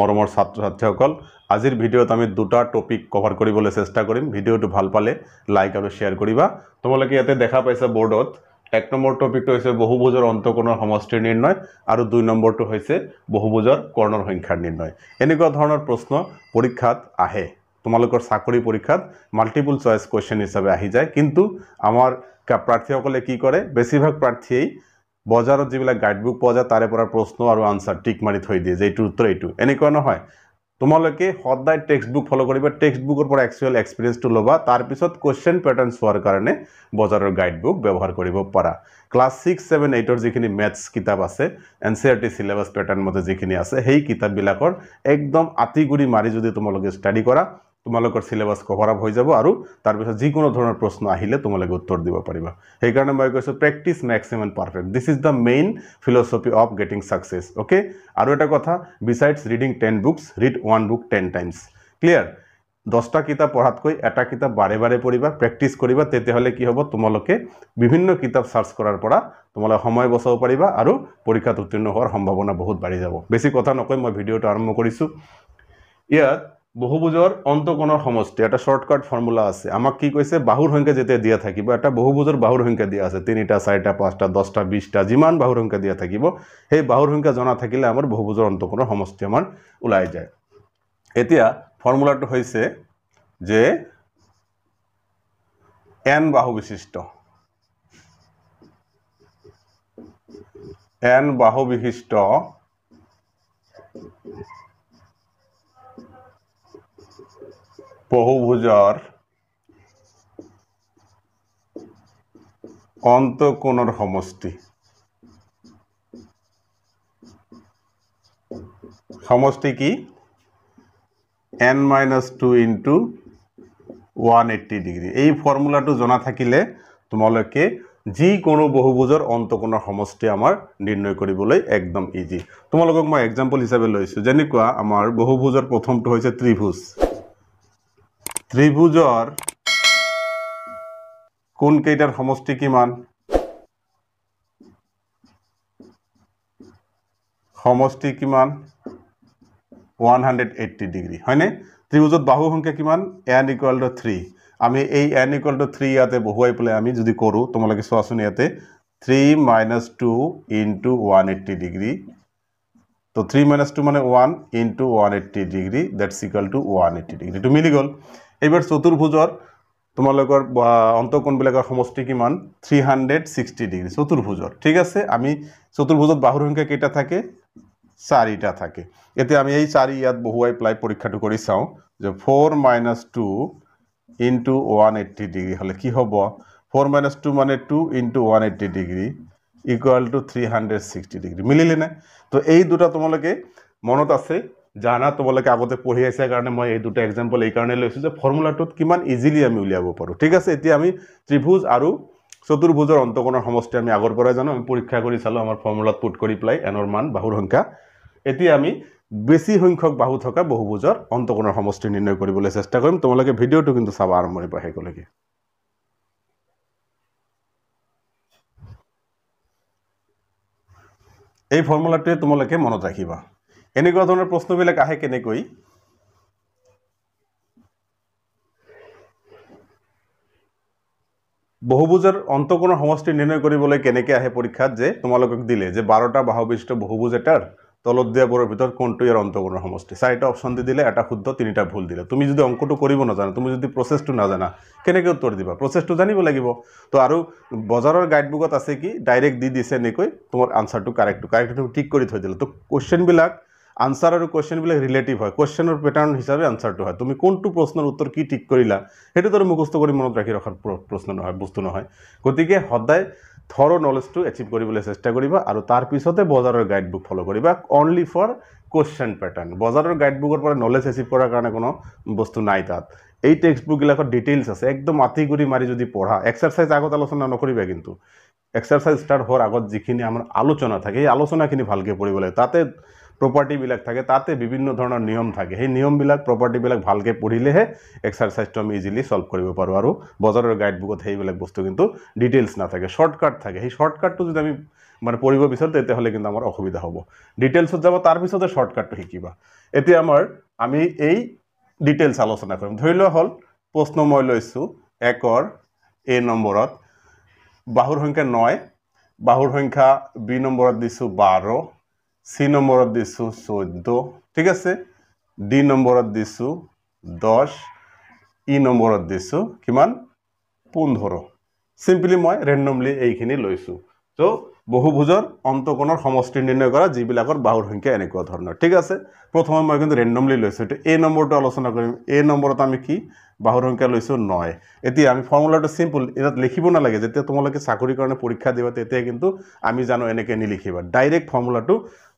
মৰমৰ ছাত্ৰ ছাত্ৰীসকল আজিৰ ভিডিঅ'ত আমি দুটা টপিক কভাৰ কৰিবলৈ চেষ্টা কৰিম ভিডিঅ'টো ভাল পালে লাইক আৰু শ্বেয়াৰ কৰিবা তোমালোকে ইয়াতে দেখা পাইছা বৰ্ডত এক নম্বৰ টপিকটো হৈছে বহুভোজৰ অন্তকোণৰ সমষ্টিৰ নিৰ্ণয় আৰু দুই নম্বৰটো হৈছে বহুভোজৰ কৰ্ণৰ সংখ্যাৰ নিৰ্ণয় এনেকুৱা ধৰণৰ প্ৰশ্ন পৰীক্ষাত আহে তোমালোকৰ চাকৰি পৰীক্ষাত মাল্টিপুল চইচ কুৱেশ্যন হিচাপে আহি যায় কিন্তু আমাৰ প্ৰাৰ্থীসকলে কি কৰে বেছিভাগ প্ৰাৰ্থীয়ে বজাৰত যিবিলাক গাইডবুক পোৱা যায় তাৰে পৰা প্ৰশ্ন আৰু আনচাৰ টিক মাৰি থৈ দিয়ে যে এইটো উত্তৰ এইটো এনেকুৱা নহয় তোমালোকে সদায় টেক্সটবুক ফ'ল' কৰিবা টেক্সটবুকৰ পৰা একচুৱেল এক্সপিৰিয়েঞ্চটো ল'বা তাৰপিছত কুৱেশ্যন পেটাৰ্ণ চোৱাৰ কাৰণে বজাৰৰ গাইডবুক ব্যৱহাৰ কৰিব পাৰা ক্লাছ ছিক্স ছেভেন এইটৰ যিখিনি মেথছ কিতাপ আছে N C R T syllabus pattern মতে যিখিনি আছে সেই কিতাপবিলাকৰ একদম আতিগুৰি মাৰি যদি তোমালোকে ষ্টাডি কৰা তোমালোকৰ চিলেবাছ কভাৰ আপ হৈ যাব আৰু তাৰপিছত যিকোনো ধৰণৰ প্ৰশ্ন আহিলে তোমালোকে উত্তৰ দিব পাৰিবা সেইকাৰণে মই কৈছোঁ practice maximum perfect this is the main philosophy of getting success okay আৰু এটা কথা besides reading ten books read one book ten times clear দহটা কিতাপ পঢ়াতকৈ এটা কিতাপ বাৰে বাৰে পঢ়িবা প্ৰেক্টিচ কৰিবা তেতিয়াহ'লে কি হ'ব তোমালোকে বিভিন্ন কিতাপ চাৰ্চ কৰাৰ পৰা তোমালোকে সময় বচাব পাৰিবা আৰু পৰীক্ষাত উত্তীৰ্ণ হোৱাৰ সম্ভাৱনা বহুত বাঢ়ি যাব বেছি কথা নকৈ মই ভিডিঅ'টো আৰম্ভ কৰিছোঁ ইয়াত বহুভুজৰ অন্তকোণৰ সমষ্টি এটা শ্বৰ্টকাট ফৰ্মুলা আছে আমাক কি কৈছে বাহুৰ সংখ্যা যেতিয়া দিয়া থাকিব এটা বহুভুজৰ বাহুৰ সংখ্যা দিয়া আছে তিনিটা চাৰিটা পাঁচটা দহটা বিছটা যিমান বাহুৰ সংখ্যা দিয়া থাকিব সেই বাহুৰ সংখ্যা জনা থাকিলে আমাৰ বহুভুজৰ অন্তকোণৰ সমষ্টি আমাৰ ওলাই যায় এতিয়া ফৰ্মুলাটো হৈছে যে এন বাহু বিশিষ্ট এন বাহু বিশিষ্ট বহুভুজর অন্তকোণর সমষ্টি সমষ্টি কি N minus two into one eighty degree এই ফৰ্মুলাটো জনা থাকিলে তোমালোকে যিকোনো বহুভুজৰ অন্তকোণৰ সমষ্টি আমাৰ নিৰ্ণয় কৰিবলৈ একদম ইজি তোমালোকক মই এক্সাম্পল হিচাপে লৈছোঁ যেনেকুৱা আমাৰ বহুভুজৰ প্ৰথমটো হৈছে ত্ৰিভুজ ত্ৰিভুজৰ কোনকেইটাৰ সমষ্টি কিমান সমষ্টি কিমান ওৱান হাণ্ড্ৰেড এইট্টি ডিগ্ৰী হয়নে ত্ৰিভুজত বাহুৰ সংখ্যা কিমান এন ইকুৱেল টু থ্ৰী আমি এই এন ইকুৱেল টু থ্ৰী ইয়াতে বহুৱাই পেলাই আমি যদি কৰোঁ তোমালোকে চোৱাচোন ইয়াতে three minus two into one eighty degree তো থ্ৰী মাইনাছ টু মানে one into one eighty degree that's equal to one eighty ডিগ্ৰীটো মিলি গ'ল এইবাৰ চতুৰ্ভুজৰ তোমালোকৰ অন্তকোণবিলাকৰ সমষ্টি কিমান থ্ৰী হাণ্ড্ৰেড ছিক্সটি ডিগ্ৰী চতুৰ্ভুজৰ ঠিক আছে আমি চতুৰ্ভুজত বাহুৰ সংখ্যা কেইটা থাকে চাৰিটা থাকে এতিয়া আমি এই চাৰি ইয়াত বহুৱাই পেলাই পৰীক্ষাটো কৰি চাওঁ যে four minus two into one eighty degree হ'লে কি হ'ব ফ'ৰ মাইনাছ টু মানে two into one eighty degree equal to three hundred sixty degree মিলিলেনে তো এই দুটা তোমালোকে মনত আছে জানা তোমালোকে আগতে পঢ়ি আহিছে কাৰণে মই এই দুটা এক্সাম্পল এইকাৰণে লৈছোঁ যে ফৰ্মুলাটোত কিমান ইজিলি আমি উলিয়াব পাৰোঁ ঠিক আছে এতিয়া আমি ত্ৰিভুজ আৰু চতুৰ্ভুজৰ অন্তকোণৰ সমষ্টি আমি আগৰ পৰাই জানো আমি পৰীক্ষা কৰি চালোঁ আমাৰ ফৰ্মুলাত পুট কৰি পেলাই এনৰ মান বাহুৰ সংখ্যা এতিয়া আমি বেছি সংখ্যক বাহু থকা বহুভুজৰ অন্তকোণৰ সমষ্টি নিৰ্ণয় কৰিবলৈ চেষ্টা কৰিম তোমালোকে ভিডিঅ'টো কিন্তু চাব আৰম্ভণিৰ পৰা শেষলৈকে এই ফৰ্মুলাটোৱে তোমালোকে মনত ৰাখিবা এনেকুৱা ধৰণৰ প্ৰশ্নবিলাক আহে কেনেকৈ বহুবুজৰ অন্তকোণৰ সমষ্টি নিৰ্ণয় কৰিবলৈ কেনেকৈ আহে পৰীক্ষাত যে তোমালোকক দিলে যে বাৰটা বাহুবিষ্ট বহুবুজ এটাৰ তলত দিয়াবোৰৰ ভিতৰত কোনটো ইয়াৰ অন্তকোণৰ সমষ্টি চাৰিটা অপশ্যন দি দিলে এটা শুদ্ধ তিনিটা ভুল দিলে তুমি যদি অংকটো কৰিব নাজানা তুমি যদি প্ৰচেছটো নাজানা কেনেকৈ উত্তৰ দিবা প্ৰচেছটো জানিব লাগিব তো আৰু বজাৰৰ গাইডবুকত আছে কি ডাইৰেক্ট দি দিছে এনেকৈ তোমাৰ আনচাৰটো কাৰেক্টটো কাৰেক্টটো ঠিক কৰি থৈ দিলে তো কুৱেশ্যনবিলাক আনচাৰ আৰু কুৱেশ্যনবিলাক ৰিলেটিভ হয় কুৱেশ্যনৰ পেটাৰ্ণ হিচাপে আনচাৰটো হয় তুমি কোনটো প্ৰশ্নৰ উত্তৰ কি ঠিক কৰিলা সেইটো তাৰ মুখস্থ কৰি মনত ৰাখি ৰখাৰ প্ৰশ্ন নহয় বস্তু নহয় গতিকে সদায় থৰ নলেজটো এচিভ কৰিবলৈ চেষ্টা কৰিবা আৰু তাৰপিছতে বজাৰৰ গাইডবুক ফ'ল' কৰিবা অনলি ফৰ কুৱেশ্যন পেটাৰ্ণ বজাৰৰ গাইডবুকৰ পৰা নলেজ এচিভ কৰাৰ কাৰণে কোনো বস্তু নাই তাত এই টেক্সটবুকবিলাকত ডিটেইলছ আছে একদম আতিগুৰি মাৰি যদি পঢ়া এক্সাৰচাইজ আগত আলোচনা নকৰিবা কিন্তু এক্সাৰচাইজ ষ্টাৰ্ট হোৱাৰ আগত যিখিনি আমাৰ আলোচনা থাকে সেই আলোচনাখিনি ভালকৈ পঢ়িব লাগে তাতে প্ৰপাৰ্টিবিলাক থাকে তাতে বিভিন্ন ধৰণৰ নিয়ম থাকে সেই নিয়মবিলাক প্ৰপাৰ্টিবিলাক ভালকৈ পঢ়িলেহে এক্সাৰচাইজটো আমি ইজিলি ছল্ভ কৰিব পাৰোঁ আৰু বজাৰৰ গাইডবুকত সেইবিলাক বস্তু কিন্তু ডিটেইলছ নাথাকে শ্বৰ্টকাট থাকে সেই শ্বৰ্টকাটটো যদি আমি মানে পঢ়িব বিচাৰোঁ তেতিয়াহ'লে কিন্তু আমাৰ অসুবিধা হ'ব ডিটেইলছত যাব তাৰপিছতে শ্বৰ্টকাটটো শিকিবা এতিয়া আমাৰ আমি এই ডিটেইলছ আলোচনা কৰিম ধৰি লোৱা হ'ল প্ৰশ্ন মই লৈছোঁ একৰ এ নম্বৰত বাহুৰ সংখ্যা নয় বাহুৰ সংখ্যা বি নম্বৰত দিছোঁ বাৰ চি নম্বৰত দিছোঁ চৈধ্য ঠিক আছে ডি নম্বৰত দিছোঁ দহ ই নম্বৰত দিছোঁ কিমান পোন্ধৰ চিম্পলি মই ৰেণ্ডমলি এইখিনি লৈছোঁ তো বহুভুজৰ অন্তকোণৰ সমষ্টি নিৰ্ণয় কৰা যিবিলাকৰ বাহুৰ সংখ্যা এনেকুৱা ধৰণৰ ঠিক আছে প্ৰথমে মই কিন্তু ৰেণ্ডমলি লৈছোঁ এইটো এই নম্বৰটো আলোচনা কৰিম এই নম্বৰত আমি কি বাহুৰ সংখ্যা লৈছোঁ নয় এতিয়া আমি ফৰ্মুলাটো চিম্পুল ইয়াত লিখিব নালাগে যেতিয়া তোমালোকে চাকৰিৰ কাৰণে পৰীক্ষা দিবা তেতিয়া কিন্তু আমি জানো এনেকৈ নিলিখিবা ডাইৰেক্ট ফৰ্মুলাটো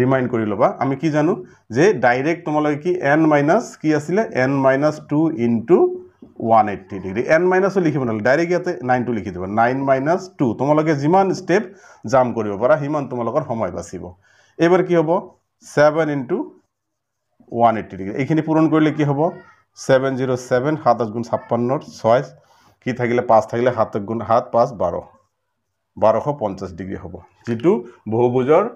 ৰিমাইণ্ড কৰি ল'বা আমি কি জানো যে ডাইৰেক্ট তোমালোকে কি এন মাইনাছ কি আছিলে N minus two into one eighty degree N মাইনাছো লিখিব নালাগে ডাইৰেক্ট ইয়াতে নাইনটো লিখি দিব নাইন মাইনাছ টু তোমালোকে যিমান ষ্টেপ জাম্প কৰিব পাৰা সিমান তোমালোকৰ সময় বাচিব এইবাৰ কি হ'ব seven into one eighty degree এইখিনি পূৰণ কৰিলে কি হ'ব ছেভেন জিৰ' ছেভেন সাত আঠ গুণ ছাপন্ন ছয় কি থাকিলে পাঁচ থাকিলে সাত গুণ সাত পাঁচ বাৰ বাৰশ পঞ্চাছ ডিগ্ৰী হ'ব যিটো বহুভোজৰ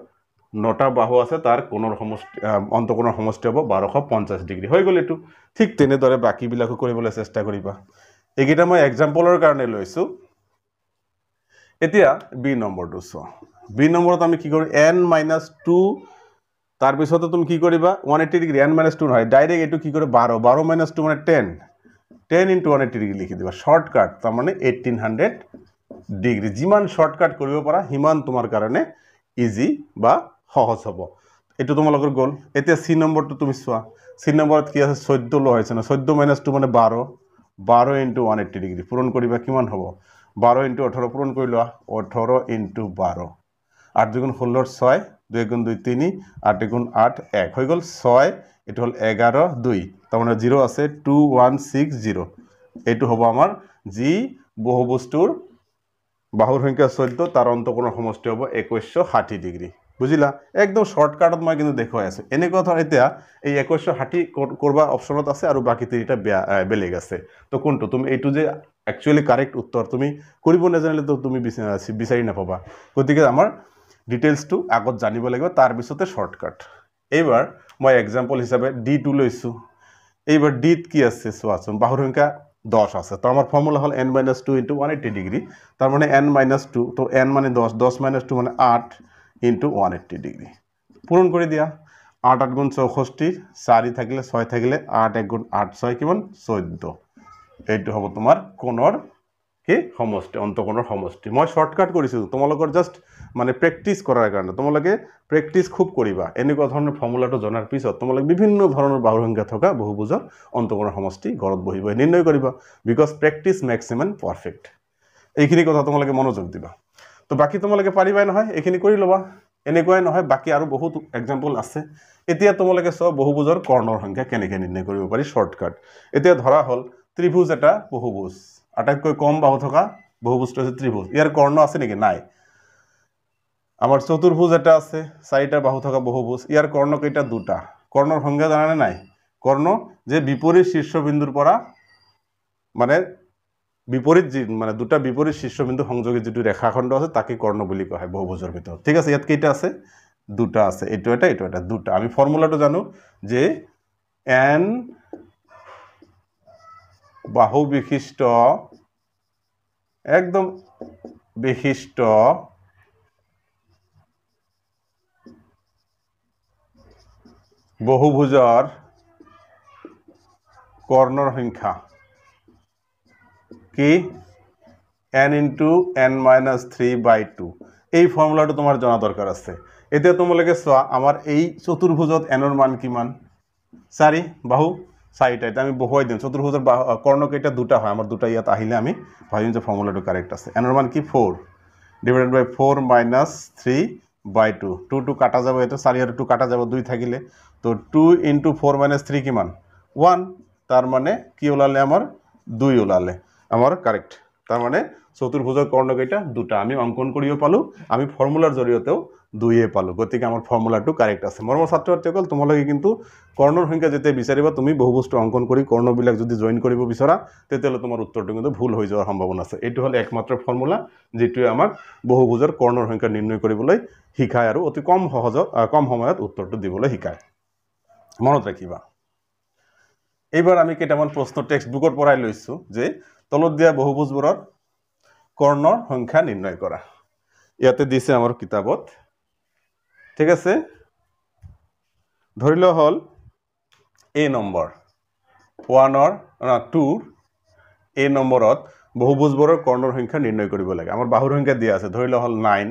নটা বাহু আছে তাৰ কোণৰ সমষ্টি অন্তকোণৰ সমষ্টি হ'ব বাৰশ পঞ্চাছ ডিগ্ৰী হৈ গ'ল এইটো ঠিক তেনেদৰে বাকীবিলাকো কৰিবলৈ চেষ্টা কৰিবা এইকেইটা মই এক্সাম্পলৰ কাৰণে লৈছোঁ এতিয়া বি নম্বৰটো চোৱা বি নম্বৰত আমি কি কৰোঁ এন মাইনাছ টু তাৰপিছতে তুমি কি কৰিবা one eighty degree N minus two নহয় ডাইৰেক্ট এইটো কি কৰে বাৰ বাৰ মাইনাছ টু মানে ten ten into one eighty degree লিখি দিবা শ্বৰ্টকাট তাৰমানে এইটিন হাণ্ড্ৰেড ডিগ্ৰী যিমান শ্বৰ্টকাট কৰিব পাৰা সিমান তোমাৰ কাৰণে ইজি বা সহজ হ'ব এইটো তোমালোকৰ গ'ল এতিয়া চি নম্বৰটো তুমি চোৱা চি নম্বৰত কি আছে চৈধ্য লোৱা হৈছে ন চৈধ্য মাইনাছ টু মানে বাৰ বাৰ ইণ্টু ওৱান এইটি ডিগ্ৰী পূৰণ কৰিবা কিমান হ'ব বাৰ ইণ্টু ওঠৰ পূৰণ কৰি লোৱা ওঠৰ ইণ্টু বাৰ আঠ দুগুণ ষোল্ল ছয় দুই এগুণ দুই তিনি আঠ এগুণ আঠ এক হৈ গ'ল ছয় এইটো হ'ল এঘাৰ দুই তাৰমানে জিৰ' আছে টু ওৱান ছিক্স জিৰ' এইটো হ'ব আমাৰ যি বহু বস্তুৰ বাহুৰ সংখ্যা চৈধ্য তাৰ অন্তকোণৰ সমষ্টি হ'ব একৈছশ ষাঠি ডিগ্ৰী বুঝিলা একদম শ্বৰ্টকাটত মই কিন্তু দেখুৱাই আছোঁ এনেকুৱা ধৰ এতিয়া এই একৈছশ ষাঠি কৰবাৰ অপশ্যনত আছে আৰু বাকী তিনিটা বেয়া বেলেগ আছে তো কোনটো তুমি এইটো যে একচুৱেলি কাৰেক্ট উত্তৰ তুমি কৰিব নাজানিলেতো তুমি বিচাৰি বিচাৰি নাপাবা গতিকে আমাৰ ডিটেইলছটো আগত জানিব লাগিব তাৰপিছতে শ্বৰ্টকাট এইবাৰ মই এক্সাম্পল হিচাপে ডি টু লৈছোঁ এইবাৰ ডিত কি আছে চোৱাচোন বাহুৰ সংখ্যা দহ আছে তো আমাৰ ফৰ্মুলা হ'ল N minus two into one eighty degree তাৰমানে এন মাইনাছ টু তো এন মানে দহ দহ মাইনাছ টু মানে আঠ ইনটু ওয়ান এইট্টি ডিগ্রি পূরণ করে দিয়া আট আট গুণ চৌষষ্ঠি চারি থাকলে ছয় থাকলে আট এক গুণ আট ছয় কিমান চৈদ্দ এইটো হব তোমার কোণর কি সমষ্টি অন্তকোণর সমষ্টি মই শর্টকাট করেছো তোমালোকর জাস্ট মানে প্র্যাকটিস করার কারণে তোমালোকে প্র্যাকটিস খুব করিবা এনেকুয়া ধরনের ফর্মুলাটা জানার পিছত তোমালোক বিভিন্ন ধরনের বাহু সংখ্যা থাকা বহুভুজর অন্তকোণর সমষ্টি ঘরত বহিব নির্ণয় করিবা বিকজ প্র্যাকটিস ম্যাক্সিমাম পারফেক্ট এইখিনি কথা তোমালোকে মনোযোগ দিবা তো বাকি তোমালোকে পাৰিবাই নহয় এইখিনি কৰি ল'বা এনেকুৱাই নহয় বাকী আৰু বহুত এক্সাম্পল আছে এতিয়া তোমালোকে চোৱা বহুভোজৰ কৰ্ণৰ সংখ্যা কেনেকৈ নিৰ্ণয় কৰিব পাৰি শ্বৰ্টকাট এতিয়া ধৰা হ'ল ত্ৰিভুজ এটা বহুভোজ আটাইতকৈ কম বাহু থকা বহুভোজটো হৈছে ত্ৰিভুজ ইয়াৰ কৰ্ণ আছে নেকি নাই আমাৰ চতুৰ্ভুজ এটা আছে চাৰিটা বাহু থকা বহুভোজ ইয়াৰ কৰ্ণকেইটা দুটা কৰ্ণৰ সংজ্ঞা জানানে নাই কৰ্ণ যে বিপৰীত শীৰ্ষবিন্দুৰ পৰা মানে বিপরীত যি মানে দুটা বিপরীত শীর্ষবিন্দু সংযোগী যিটো ৰেখাখণ্ড আছে তাকে কৰ্ণ বুলি কোৱা হয় বহুভোজর ভিতৰত ঠিক আছে ইয়াত কেইটা আছে দুটা আছে এইটো এটা এইটো এটা দুটা আমি ফৰ্মুলাটো জানো যে এন বাহু বিশিষ্ট একদম বিশিষ্ট বহুভোজৰ কৰ্ণৰ সংখ্যা কি N into N minus three by two এই ফৰ্মুলাটো তোমাৰ জানা দৰকাৰ আছে এতিয়া তোমালোকে চোৱা আমাৰ এই চতুৰ্ভুজত এনেৰ মান কিমান চাৰি বাহু চাৰিটা এটা আমি বহুৱাই দিওঁ চতুৰ্ভুজৰ কৰ্ণকেইটা দুটা হয় আমাৰ দুটা ইয়াত আহিলে আমি ভাবিম যে ফৰ্মুলাটো কাৰেক্ট আছে এনৰ মান কি four divided by four minus three by two two two কাটা যাব এইটো চাৰি আৰু টু কাটা যাব দুই থাকিলে তো two into four minus three কিমান ওৱান তাৰমানে কি ওলালে আমাৰ দুই ওলালে আমাৰ কাৰেক্ট তাৰমানে চতুৰ্ভুজৰ কৰ্ণকেইটা দুটা আমি অংকন কৰিব পালোঁ আমি ফৰ্মুলাৰ জৰিয়তেও দুইয়ে পালোঁ গতিকে আমাৰ ফৰ্মুলাটো কাৰেক্ট আছে মৰমৰ মোৰ ছাত্ৰ ছাত্ৰীসকল তোমালোকে কিন্তু কৰ্ণৰ সংখ্যা যেতিয়া বিচাৰিবা তুমি বহু বস্তু অংকন কৰি কৰ্ণবিলাক যদি জইন কৰিব বিচৰা তেতিয়াহ'লে তোমাৰ উত্তৰটো কিন্তু ভুল হৈ যোৱাৰ সম্ভাৱনা আছে এইটো হ'ল একমাত্ৰ ফৰ্মুলা যিটোৱে আমাক বহুভোজৰ কৰ্ণৰ সংখ্যা নিৰ্ণয় কৰিবলৈ শিকায় আৰু অতি কম সহজ কম সময়ত উত্তৰটো দিবলৈ শিকায় মনত ৰাখিবা এইবাৰ আমি কেইটামান প্ৰশ্ন টেক্সটবুকৰ পৰাই লৈছোঁ যে তলত দিয়া বহুভোজবোৰত কৰ্ণৰ সংখ্যা নিৰ্ণয় কৰা ইয়াতে দিছে আমাৰ কিতাপত ঠিক আছে ধৰি লোৱা হ'ল এ নম্বৰ ওৱানৰ টুৰ এ নম্বৰত বহুভোজবোৰৰ কৰ্ণৰ সংখ্যা নিৰ্ণয় কৰিব লাগে আমাৰ বাহুৰ সংখ্যা দিয়া আছে ধৰি লোৱা হ'ল নাইন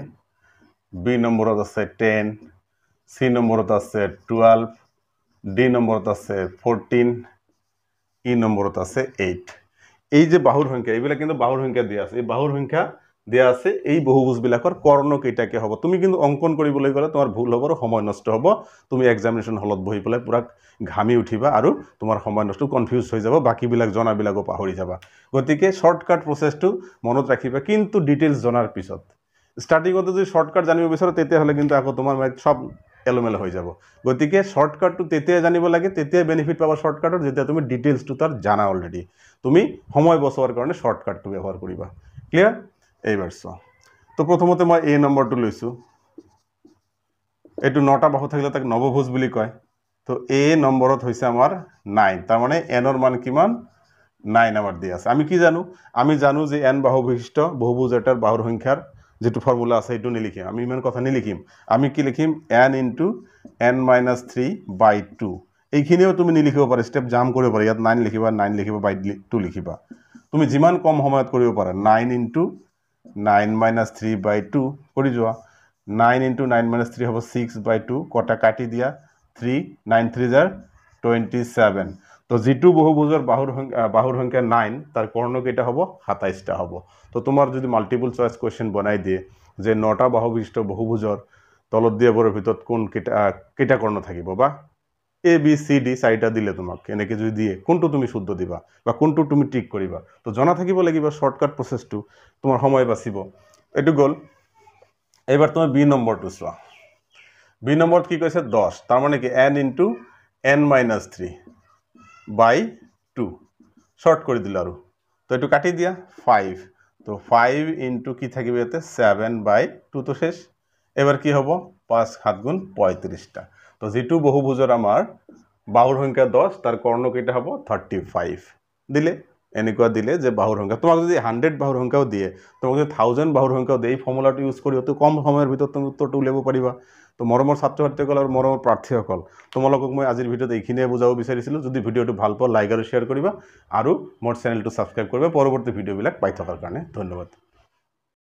বি নম্বৰত আছে টেন চি নম্বৰত আছে টুৱেলভ ডি নম্বৰত আছে ফৰ্টিন ই e নম্বৰত আছে এইট এই যে বাহুৰ সংখ্যা এইবিলাক কিন্তু বাহুৰ সংখ্যা দিয়া আছে এই বাহুৰ সংখ্যা দিয়া আছে এই বহুভুজবিলাকৰ কৰ্ণ কেইটাকে হব তুমি কিন্তু অংকন কৰিবলৈ গ'লে তোমাৰ ভুল হব আৰু সময় নষ্ট হব তুমি এক্সামিনেশন হলত বহি পেলাই পুৰা ঘামি উঠিবা আৰু তোমাৰ সময় নষ্ট কনফিউজ হৈ যাব বাকিবিলাক জনাবিলাকও পাহৰি যাবা গতিকে শৰ্টকাট প্ৰচেছটো মনত ৰাখিবা কিন্তু ডিটেইলছ জনাৰ পিছত স্টাৰ্টিংতে যদি শৰ্টকাট জানিব বিচাৰ তো হলে কিন্তু আক তোমাৰ সব এলোমেলো হৈ যাব গতিকে শ্বৰ্টকাটটো তেতিয়াই জানিব লাগে তেতিয়াই বেনিফিট পাবা শ্বৰ্টকাটৰ যেতিয়া তুমি ডিটেইলছটো তাৰ জানা অলৰেডি তুমি সময় বচোৱাৰ কাৰণে শ্বৰ্টকাটটো ব্যৱহাৰ কৰিবা ক্লিয়াৰ এইবাৰ চোৱা তো প্ৰথমতে মই এই নম্বৰটো লৈছোঁ এইটো নটা বাহু থাকিলে তাক নৱভোজ বুলি কয় তো এ নম্বৰত হৈছে আমাৰ নাইন তাৰমানে এনৰ মান কিমান নাইন আমাৰ দি আছে আমি কি জানো আমি জানো যে এন বাহু বিশিষ্ট বহুভোজ এটাৰ বাহুৰ সংখ্যাৰ যিটো ফৰ্মুলা আছে সেইটো নিলিখিম আমি ইমান কথা নিলিখিম আমি কি লিখিম n into n minus three by two এইখিনিও তুমি নিলিখিব পাৰা ষ্টেপ জাম কৰিব পাৰা ইয়াত নাইন লিখিবা নাইন লিখিবা বাই টু লিখিবা তুমি যিমান কম সময়ত কৰিব পাৰা nine into nine minus three by two কৰি যোৱা nine into nine minus three হ'ব ছিক্স বাই টু কটা কাটি দিয়া থ্ৰী নাইন থ্ৰী জাৰ টুৱেণ্টি ছেভেন তো যিটো বহুভুজৰ বাহুৰ সংখ্যা বাহুৰ সংখ্যা নাইন তাৰ কৰ্ণকেইটা হ'ব সাতাইছটা হ'ব তো তোমাৰ যদি মাল্টিপুল চইচ কুৱেশ্যন বনাই দিয়ে যে নটা বাহু বিশিষ্ট বহুভুজৰ তলত দিয়াবোৰৰ ভিতৰত কোনকেইটা কেইটা কৰ্ণ থাকিব বা এ বি চি ডি চাৰিটা দিলে তোমাক এনেকৈ যদি দিয়ে কোনটো তুমি শুদ্ধ দিবা বা কোনটো তুমি টিক কৰিবা তো জনা থাকিব লাগিব শ্বৰ্টকাট প্ৰচেছটো তোমাৰ সময় বাচিব এইটো গ'ল এইবাৰ তোমাৰ বি নম্বৰটো চোৱা বি নম্বৰত কি কৈছে দহ তাৰমানে কি N into n minus three by two short করে দিল আরও তো একটু কাটিয়ে দিয়া ফাইভ তো ফাইভ ইন্টু কী থাকবে এতে সেভেন বাই টু তো শেষ এবার কি হব পাঁচ সাত গুণ পঁয়ত্রিশটা তো যেটু বহুভুজর আমার বাহুর সংখ্যা দশ তার কর্ণ কেটে হব থার্টি ফাইভ দিলে এনেকুৱা দিলে যে বাহুৰ সংখ্যা তোমাক যদি হাণ্ড্ৰেড বাহুৰ সংখ্যাও দিয়ে তোমাক যদি থাউজেণ্ড বাহুৰ সংখ্যাও দিয়ে এই ফৰ্মুলাটো ইউজ করি অত কম সময়ৰ ভিতৰত তুমি উত্তরটা উলিয়াব পাৰিবা তো মৰমৰ ছাত্ৰ ছাত্ৰীসকল আৰু মৰমৰ প্ৰাৰ্থীসকল তোমালোকক মই আজিৰ ভিডিঅ'ত এইখিনিয়ে বুজাব বিচাৰিছিলোঁ যদি ভিডিঅ'টো ভাল পোৱা লাইক আৰু শ্বেয়াৰ কৰিবা আৰু মোৰ চেনেলটো ছাবস্ক্ৰাইব কৰিবা পৰৱৰ্তী ভিডিঅ'বিলাক পাই থকাৰ কাৰণে ধন্যবাদ